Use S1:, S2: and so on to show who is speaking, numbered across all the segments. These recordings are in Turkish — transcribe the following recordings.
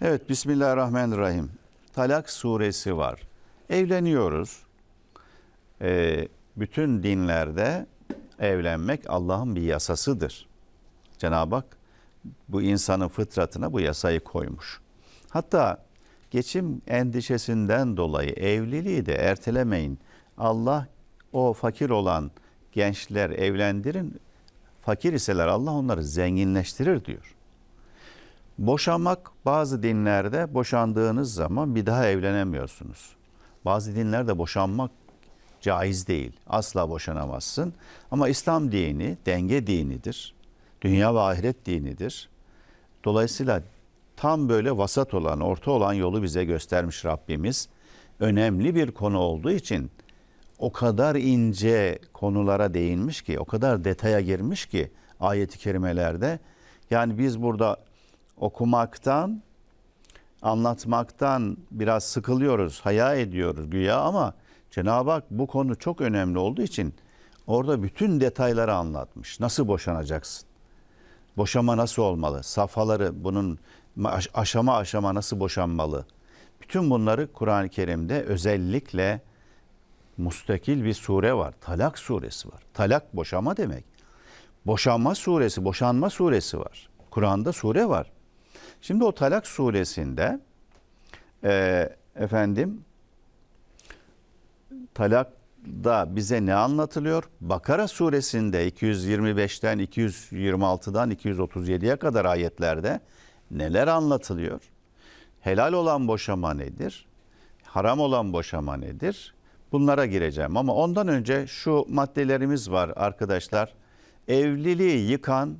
S1: Evet Bismillahirrahmanirrahim. Talak suresi var. Evleniyoruz. Ee, bütün dinlerde evlenmek Allah'ın bir yasasıdır. Cenab-ı Hak bu insanın fıtratına bu yasayı koymuş. Hatta geçim endişesinden dolayı evliliği de ertelemeyin. Allah o fakir olan gençler evlendirin. Fakir iseler Allah onları zenginleştirir diyor. Boşanmak bazı dinlerde boşandığınız zaman bir daha evlenemiyorsunuz. Bazı dinlerde boşanmak caiz değil. Asla boşanamazsın. Ama İslam dini denge dinidir. Dünya ve ahiret dinidir. Dolayısıyla tam böyle vasat olan, orta olan yolu bize göstermiş Rabbimiz. Önemli bir konu olduğu için o kadar ince konulara değinmiş ki, o kadar detaya girmiş ki ayeti kerimelerde. Yani biz burada okumaktan, anlatmaktan biraz sıkılıyoruz, haya ediyoruz güya ama Cenab-ı Hak bu konu çok önemli olduğu için orada bütün detayları anlatmış. Nasıl boşanacaksın? Boşama nasıl olmalı? Safhaları bunun aşama aşama nasıl boşanmalı? Bütün bunları Kur'an-ı Kerim'de özellikle mustakil bir sure var. Talak suresi var. Talak boşama demek. Boşanma suresi, boşanma suresi var. Kur'an'da sure var. Şimdi o Talak suresinde e, efendim da bize ne anlatılıyor? Bakara suresinde 225'ten 226'dan 237'ye kadar ayetlerde neler anlatılıyor? Helal olan boşama nedir? Haram olan boşama nedir? Bunlara gireceğim ama ondan önce şu maddelerimiz var arkadaşlar. Evliliği yıkan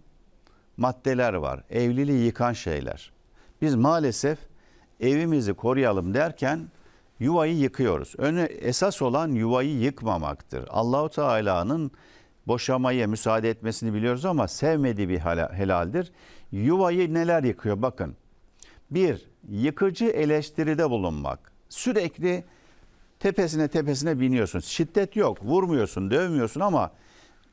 S1: maddeler var. Evliliği yıkan şeyler. Biz maalesef evimizi koruyalım derken yuvayı yıkıyoruz. Önü esas olan yuvayı yıkmamaktır. Allahu Teala'nın boşamaya müsaade etmesini biliyoruz ama sevmediği bir helaldir. Yuvayı neler yıkıyor bakın. Bir, yıkıcı eleştiride bulunmak. Sürekli tepesine tepesine biniyorsun. Şiddet yok, vurmuyorsun, dövmüyorsun ama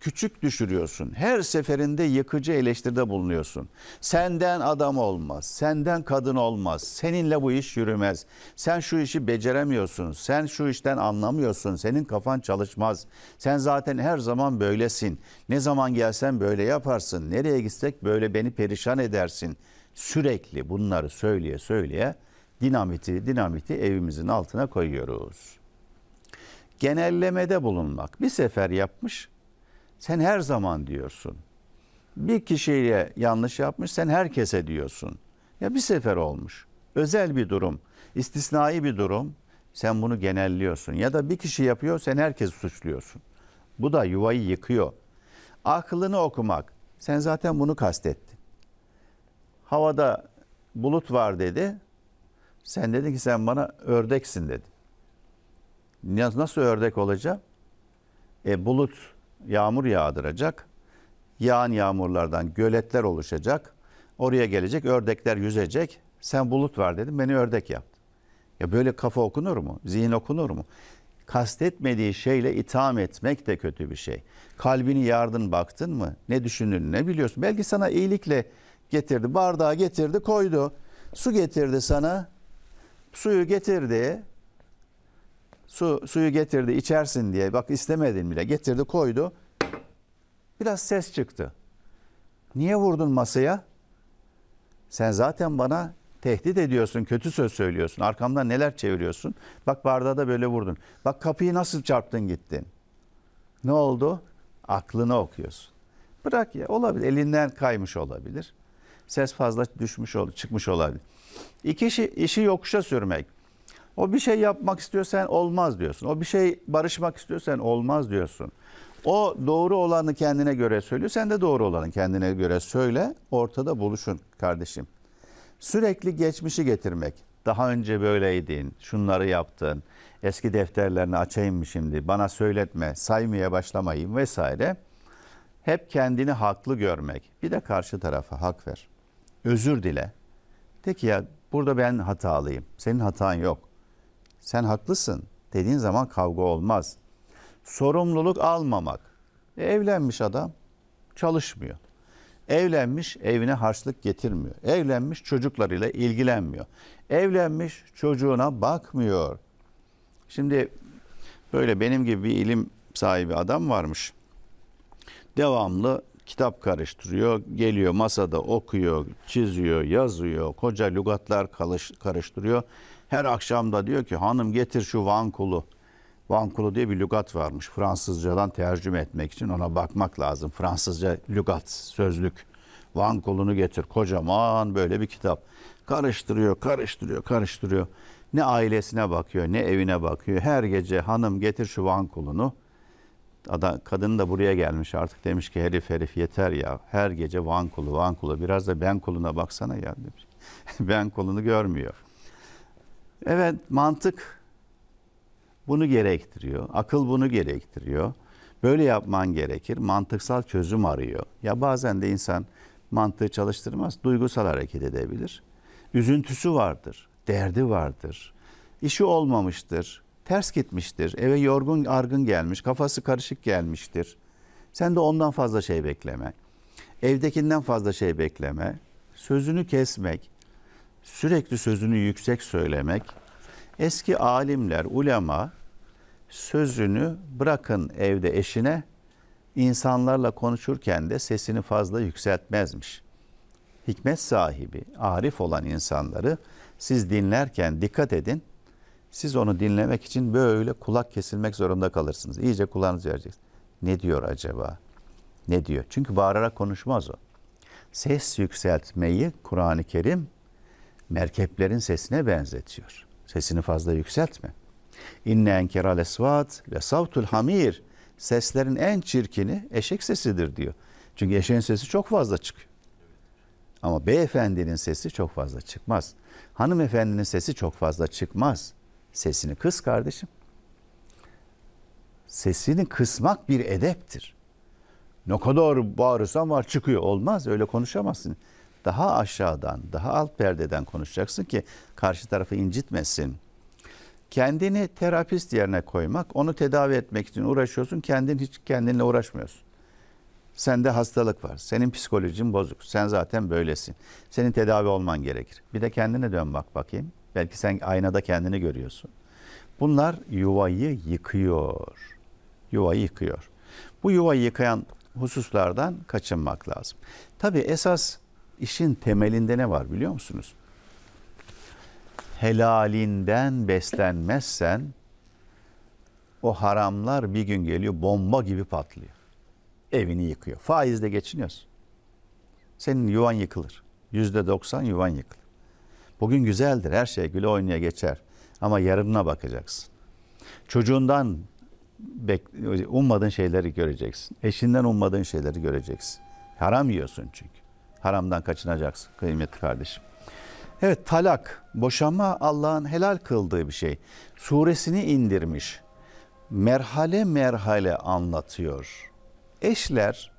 S1: küçük düşürüyorsun. Her seferinde yıkıcı eleştiride bulunuyorsun. Senden adam olmaz, senden kadın olmaz, seninle bu iş yürümez. Sen şu işi beceremiyorsun, sen şu işten anlamıyorsun, senin kafan çalışmaz. Sen zaten her zaman böylesin. Ne zaman gelsen böyle yaparsın, nereye gitsek böyle beni perişan edersin. Sürekli bunları söyleye söyleye dinamiti dinamiti evimizin altına koyuyoruz. Genellemede bulunmak bir sefer yapmış sen her zaman diyorsun. Bir kişiye yanlış yapmış sen herkese diyorsun. Ya bir sefer olmuş. Özel bir durum, istisnai bir durum. Sen bunu genelliyorsun. Ya da bir kişi yapıyor sen herkesi suçluyorsun. Bu da yuvayı yıkıyor. Aklını okumak. Sen zaten bunu kastettin. Havada bulut var dedi. Sen dedin ki sen bana ördeksin dedi. Nasıl ördek olacağım? E bulut yağmur yağdıracak. Yağan yağmurlardan göletler oluşacak. Oraya gelecek ördekler yüzecek. Sen bulut var dedim beni ördek yaptı. Ya böyle kafa okunur mu? Zihin okunur mu? Kastetmediği şeyle itham etmek de kötü bir şey. Kalbini yardın baktın mı? Ne düşündün? ne biliyorsun? Belki sana iyilikle getirdi. Bardağı getirdi koydu. Su getirdi sana. Suyu getirdi Su, suyu getirdi içersin diye bak istemedin bile getirdi koydu. Biraz ses çıktı. Niye vurdun masaya? Sen zaten bana tehdit ediyorsun, kötü söz söylüyorsun. Arkamdan neler çeviriyorsun? Bak bardağı da böyle vurdun. Bak kapıyı nasıl çarptın gittin. Ne oldu? Aklını okuyorsun. Bırak ya olabilir. Elinden kaymış olabilir. Ses fazla düşmüş oldu, çıkmış olabilir. İki işi, işi yokuşa sürmek. O bir şey yapmak istiyorsan olmaz diyorsun. O bir şey barışmak istiyorsan olmaz diyorsun. O doğru olanı kendine göre söylüyor. Sen de doğru olanı kendine göre söyle. Ortada buluşun kardeşim. Sürekli geçmişi getirmek. Daha önce böyleydin, şunları yaptın. Eski defterlerini açayım mı şimdi? Bana söyletme, saymaya başlamayayım vesaire. Hep kendini haklı görmek. Bir de karşı tarafa hak ver. Özür dile. De ki ya burada ben hatalıyım. Senin hatan yok sen haklısın dediğin zaman kavga olmaz. Sorumluluk almamak. E, evlenmiş adam çalışmıyor. Evlenmiş evine harçlık getirmiyor. Evlenmiş çocuklarıyla ilgilenmiyor. Evlenmiş çocuğuna bakmıyor. Şimdi böyle benim gibi bir ilim sahibi adam varmış. Devamlı kitap karıştırıyor, geliyor masada okuyor, çiziyor, yazıyor, koca lügatlar karıştırıyor. Her akşam da diyor ki hanım getir şu van van Vankulu diye bir lügat varmış. Fransızcadan tercüme etmek için ona bakmak lazım. Fransızca lügat, sözlük. van Vankulunu getir. Kocaman böyle bir kitap. Karıştırıyor, karıştırıyor, karıştırıyor. Ne ailesine bakıyor, ne evine bakıyor. Her gece hanım getir şu van vankulunu. Adam, kadın da buraya gelmiş artık demiş ki herif herif yeter ya. Her gece van kulu van kulu biraz da ben kuluna baksana ya demiş. ben kulunu görmüyor. Evet mantık bunu gerektiriyor. Akıl bunu gerektiriyor. Böyle yapman gerekir. Mantıksal çözüm arıyor. Ya bazen de insan mantığı çalıştırmaz. Duygusal hareket edebilir. Üzüntüsü vardır. Derdi vardır. İşi olmamıştır. Ters gitmiştir. Eve yorgun argın gelmiş. Kafası karışık gelmiştir. Sen de ondan fazla şey bekleme. Evdekinden fazla şey bekleme. Sözünü kesmek, sürekli sözünü yüksek söylemek, eski alimler, ulema sözünü bırakın evde eşine, insanlarla konuşurken de sesini fazla yükseltmezmiş. Hikmet sahibi, arif olan insanları siz dinlerken dikkat edin. Siz onu dinlemek için böyle kulak kesilmek zorunda kalırsınız. İyice kulağınızı vereceksiniz. Ne diyor acaba? Ne diyor? Çünkü bağırarak konuşmaz o. Ses yükseltmeyi Kur'an-ı Kerim merkeplerin sesine benzetiyor. Sesini fazla yükseltme. İnne enkeral esvat ve savtul hamir. Seslerin en çirkini eşek sesidir diyor. Çünkü eşeğin sesi çok fazla çıkıyor. Ama beyefendinin sesi çok fazla çıkmaz. Hanımefendinin sesi çok fazla çıkmaz. Sesini kıs kardeşim. Sesini kısmak bir edeptir. Ne kadar bağırırsan var çıkıyor. Olmaz öyle konuşamazsın daha aşağıdan, daha alt perdeden konuşacaksın ki karşı tarafı incitmesin. Kendini terapist yerine koymak, onu tedavi etmek için uğraşıyorsun, kendin hiç kendinle uğraşmıyorsun. Sende hastalık var, senin psikolojin bozuk, sen zaten böylesin. Senin tedavi olman gerekir. Bir de kendine dön bak bakayım. Belki sen aynada kendini görüyorsun. Bunlar yuvayı yıkıyor. Yuvayı yıkıyor. Bu yuvayı yıkayan hususlardan kaçınmak lazım. Tabi esas işin temelinde ne var biliyor musunuz? Helalinden beslenmezsen o haramlar bir gün geliyor bomba gibi patlıyor. Evini yıkıyor. Faizle geçiniyorsun. Senin yuvan yıkılır. Yüzde doksan yuvan yıkılır. Bugün güzeldir. Her şey güle oynaya geçer. Ama yarınına bakacaksın. Çocuğundan ummadığın şeyleri göreceksin. Eşinden ummadığın şeyleri göreceksin. Haram yiyorsun çünkü haramdan kaçınacaksın kıymetli kardeşim. Evet talak, boşanma Allah'ın helal kıldığı bir şey. Suresini indirmiş. Merhale merhale anlatıyor. Eşler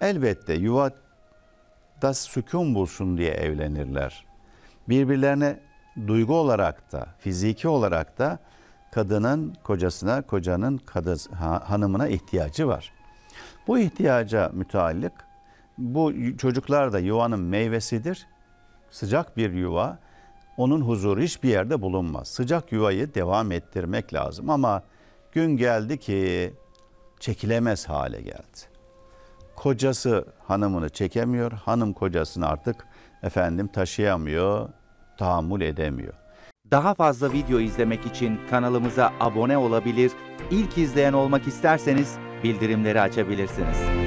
S1: elbette yuvada sükun bulsun diye evlenirler. Birbirlerine duygu olarak da, fiziki olarak da kadının kocasına, kocanın kadı, hanımına ihtiyacı var. Bu ihtiyaca müteallık bu çocuklar da yuvanın meyvesidir. Sıcak bir yuva, onun huzuru hiçbir yerde bulunmaz. Sıcak yuvayı devam ettirmek lazım ama gün geldi ki çekilemez hale geldi. Kocası hanımını çekemiyor, hanım kocasını artık efendim taşıyamıyor, tahammül edemiyor. Daha fazla video izlemek için kanalımıza abone olabilir, ilk izleyen olmak isterseniz bildirimleri açabilirsiniz.